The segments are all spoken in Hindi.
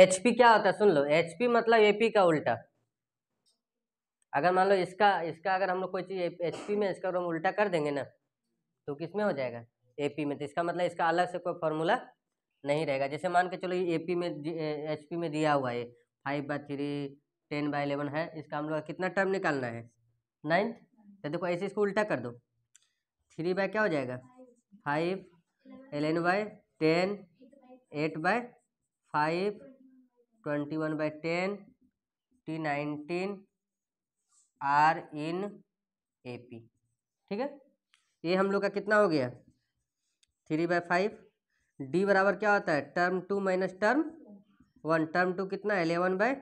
एचपी क्या होता है सुन लो एचपी मतलब एपी का उल्टा अगर मान लो इसका इसका अगर हम लोग कोई चीज़ एच में इसका अगर हम उल्टा कर देंगे ना तो किस में हो जाएगा ए में तो इसका मतलब इसका अलग से कोई फॉर्मूला नहीं रहेगा जैसे मान के चलो ये पी में एच में दिया हुआ है five by three ten by eleven है इसका हम लोग कितना टर्म निकालना है नाइन्थ तो देखो ऐसे इसको उल्टा कर दो थ्री बाय क्या हो जाएगा five eleven by ten eight by five twenty one by ten T nineteen are in A P ठीक है ये हम लोग का कितना हो गया थ्री बाई फाइव डी बराबर क्या होता है term two minus term one term two कितना है eleven by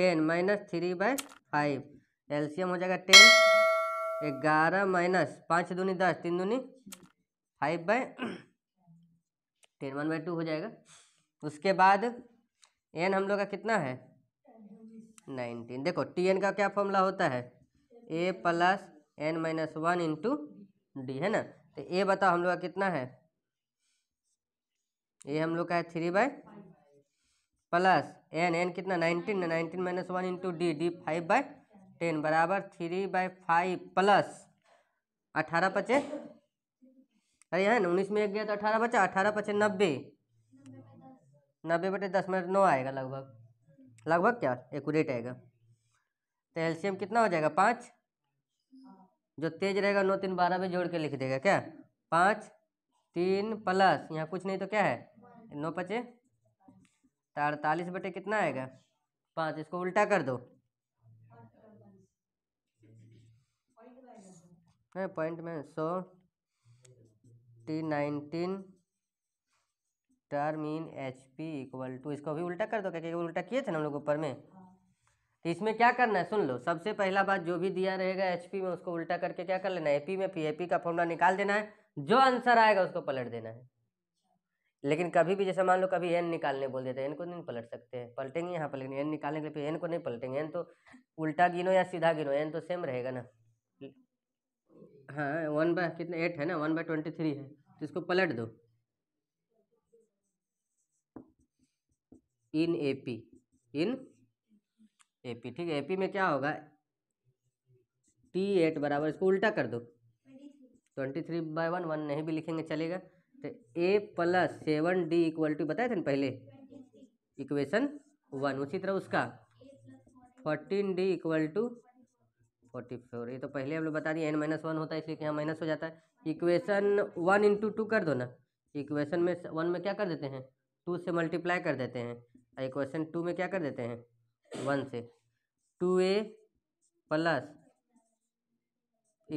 ten minus three by five एल्शियम हो जाएगा टेन ग्यारह माइनस पाँच दूनी दस तीन दूनी five by ten one by two हो जाएगा उसके बाद एन हम लोग का कितना है नाइनटीन देखो टी एन का क्या फॉर्मूला होता है A plus N minus one into D है ना तो ए बताओ हम लोग का कितना है ए हम लोग का है three by plus N N कितना nineteen nineteen minus one into D D five by ten बराबर थ्री बाय फाइव प्लस अठारह पचे अरे है ना उन्नीस में एक गया तो अठारह बचा अठारह पचे नब्बे नब्बे बटे दस मिनट नौ आएगा लगभग लगभग क्या एकट आएगा तो एल्शियम कितना हो जाएगा पाँच जो तेज रहेगा नौ तीन बारह में जोड़ के लिख देगा क्या पाँच तीन प्लस यहाँ कुछ नहीं तो क्या है नौ पचे तो अड़तालीस बटे कितना आएगा पाँच इसको उल्टा कर दो पॉइंट हाँ, में सौ T nineteen term in H P equal to इसको भी उल्टा कर दो क्या उल्टा किए थे ना हम लोग ऊपर में हाँ। तो इसमें क्या करना है सुन लो सबसे पहला बात जो भी दिया रहेगा एच पी में उसको उल्टा करके क्या कर लेना है ए पी में पी ए पी का फॉर्मूला निकाल देना है जो आंसर आएगा उसको पलट देना है लेकिन कभी भी जैसे मान लो कभी एन निकालने बोल देते हैं एन को नहीं पलट सकते हैं पलटेंगे यहाँ पर लेकिन एन निकालने के लिए फिर एन को नहीं पलटेंगे एन तो उल्टा गिनो या सीधा गिनो एन तो सेम रहेगा ना हाँ वन बाय कितना एट है ना वन बाय ट्वेंटी थ्री है तो इसको पलट दो इन A P in A P ठीक है ए पी में क्या होगा टी एट बराबर इसको उल्टा कर दो twenty three by one one नहीं भी लिखेंगे चलेगा तो A plus seven D equal to बताए थे ना पहले इक्वेशन वन उसी तरह उसका fourteen D equal to forty four ये तो पहले हम लोग बता दिए एन माइनस वन होता है इसलिए यहाँ माइनस हो जाता है इक्वेशन वन इंटू टू कर दो ना इक्वेशन में वन में क्या कर देते हैं टू से मल्टीप्लाई कर देते हैं ये क्वेश्चन टू में क्या कर देते हैं वन से two A plus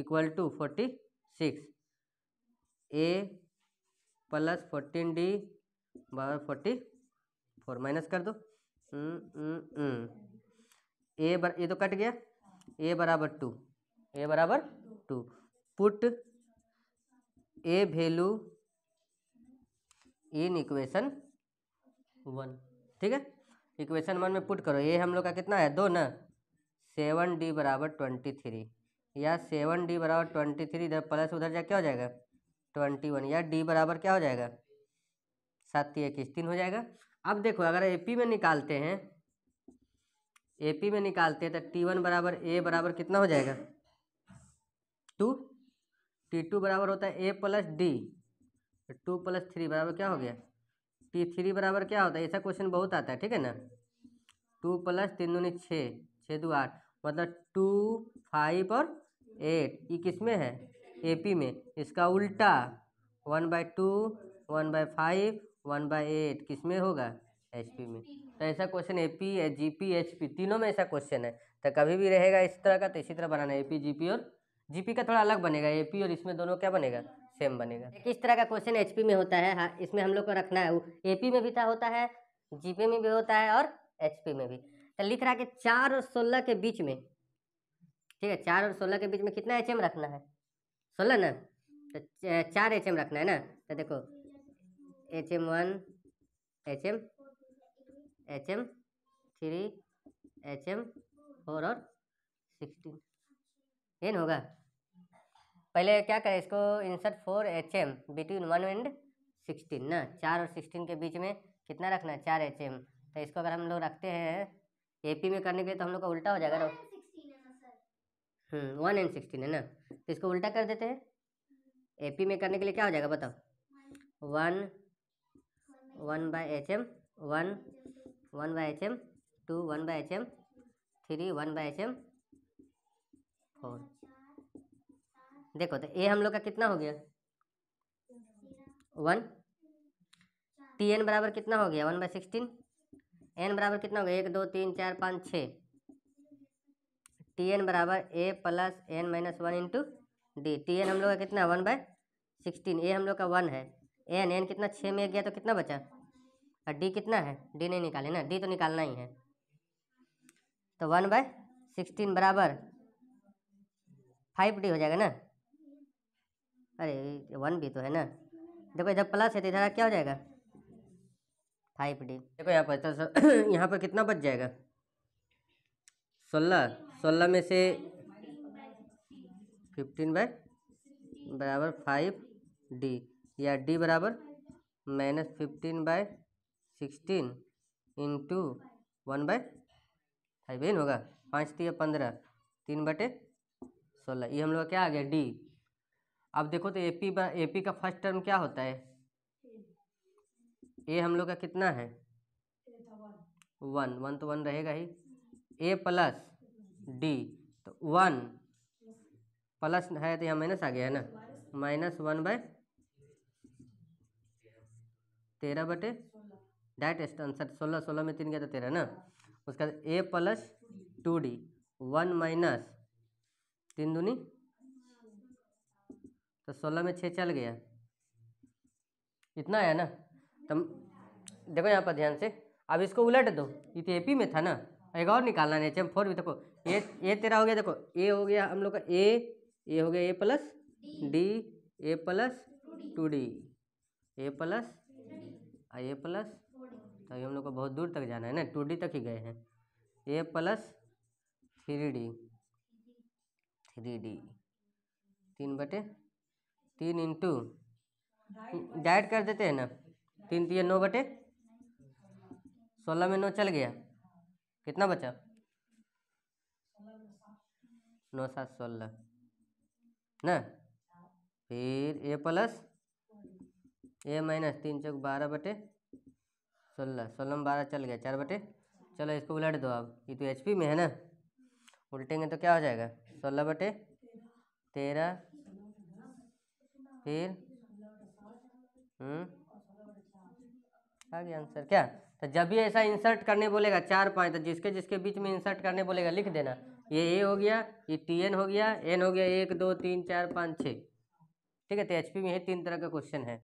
equal to forty six A plus fourteen D बराबर फोर्टी फोर माइनस कर दो ए mm, mm, mm। बर ये तो कट गया ए बराबर टू ए बराबर two put A value in equation one ठीक है इक्वेशन वन में पुट करो ये हम लोग का कितना है दो ना सेवन डी बराबर ट्वेंटी थ्री या सेवन डी बराबर ट्वेंटी थ्री इधर प्लस उधर जाए क्या हो जाएगा ट्वेंटी वन या डी बराबर क्या हो जाएगा सात इक्कीस तीन हो जाएगा अब देखो अगर ए में निकालते हैं ए में निकालते हैं तो टी वन बराबर ए बराबर कितना हो जाएगा टू टी टू बराबर होता है A plus D two plus three बराबर क्या हो गया टी थ्री बराबर क्या होता है ऐसा क्वेश्चन बहुत आता है ठीक है ना टू प्लस तीन दूनी छः छः दो आठ मतलब टू फाइव और एट ये किस में है एपी में इसका उल्टा one by two one by five one by eight किस में होगा एचपी में तो ऐसा क्वेश्चन एपी जीपी एचपी तीनों में ऐसा क्वेश्चन है तो कभी भी रहेगा इस तरह का तो इसी तरह बनाना है जी जीपी और जीपी का थोड़ा अलग बनेगा एपी और इसमें दोनों क्या बनेगा सेम बनेगा किस तरह का क्वेश्चन एचपी में होता है हाँ इसमें हम लोग को रखना है वो एपी में भी था होता है जीपी में भी होता है और एचपी में भी तो लिख रहा है कि चार और सोलह के बीच में ठीक है चार और सोलह के बीच में कितना एच रखना है सोलह ना तो चार एच रखना है ना तो देखो H M one H M H M three H M four और सिक्सटीन एन होगा पहले क्या करें इसको insert four H M between one and sixteen ना चार और सिक्सटीन के बीच में कितना रखना है चार एच एम तो इसको अगर हम लोग रखते हैं ए पी में करने के लिए तो हम लोग का उल्टा हो जाएगा ना वन एंड सिक्सटीन है ना तो इसको उल्टा कर देते हैं ए हम्म। पी में करने के लिए क्या हो जाएगा बताओ one one by H M one one by H M two one by H M three one by H M four देखो तो ए हम लोग का कितना हो गया वन टी एन बराबर कितना हो गया वन बाई सिक्सटीन एन बराबर कितना हो गया एक दो तीन चार पाँच छः टी एन बराबर A plus N minus one into D T N हम लोग का कितना वन बाय सिक्सटीन ए हम लोग का वन है एन एन कितना छः में गया तो कितना बचा और डी कितना है डी नहीं निकाले ना डी तो निकालना ही है तो वन बाय सिक्सटीन बराबर फाइव डी हो जाएगा ना अरे वन भी तो है ना देखो इधर प्लस है तो इधर क्या हो जाएगा फाइव डी देखो यहाँ पर तो यहाँ पर कितना बच जाएगा सोलह सोलह में से फिफ्टीन बाय बराबर फाइव डी या डी बराबर minus fifteen by sixteen into one by five इन होगा पाँच तीन पंद्रह तीन बटे सोलह ये हम लोग क्या आ गया डी अब देखो तो ए पी ए पी का फर्स्ट टर्म क्या होता है ए हम लोग का कितना है वन वन तो वन रहेगा ही ए प्लस डी तो वन प्लस है तो यहाँ माइनस आ गया है ना माइनस वन बाय तेरह बटे एस्ट आंसर सोलह सोलह में तीन गया तो तेरह ना उसके बाद A plus two D one minus तीन दूनी तो सोलह में छः चल गया इतना है ना तो देखो यहाँ पर ध्यान से अब इसको उलट दो ये तो ए पी में था ना एक और निकालना नहीं चाहिए फोर भी देखो ए ए तेरा हो गया देखो ए हो गया हम लोग का ए ए हो गया A plus D A plus two D A plus A plus तो हम लोग को बहुत दूर तक जाना है ना टू डी तक ही गए हैं A plus three D three D तीन बटे तीन इंटू डाइड कर देते हैं ना तीन तीन तो नौ बटे सोलह में नौ चल गया कितना बचा नौ सात सोलह ना फिर ए प्लस ए माइनस तीन चौक बारह बटे सोलह सोलह में बारह चल गया चार बटे चलो इसको उलट दो अब ये तो एचपी में है ना उल्टेंगे तो क्या हो जाएगा सोलह बटे तेरह फिर हम्म आ गया आंसर क्या तो जब भी ऐसा इंसर्ट करने बोलेगा चार पाँच तो जिसके जिसके बीच में इंसर्ट करने बोलेगा लिख देना ये ए हो गया ये टी एन हो गया एन हो गया एक दो तीन चार पाँच छः ठीक है तो एच पी में है तीन तरह का क्वेश्चन है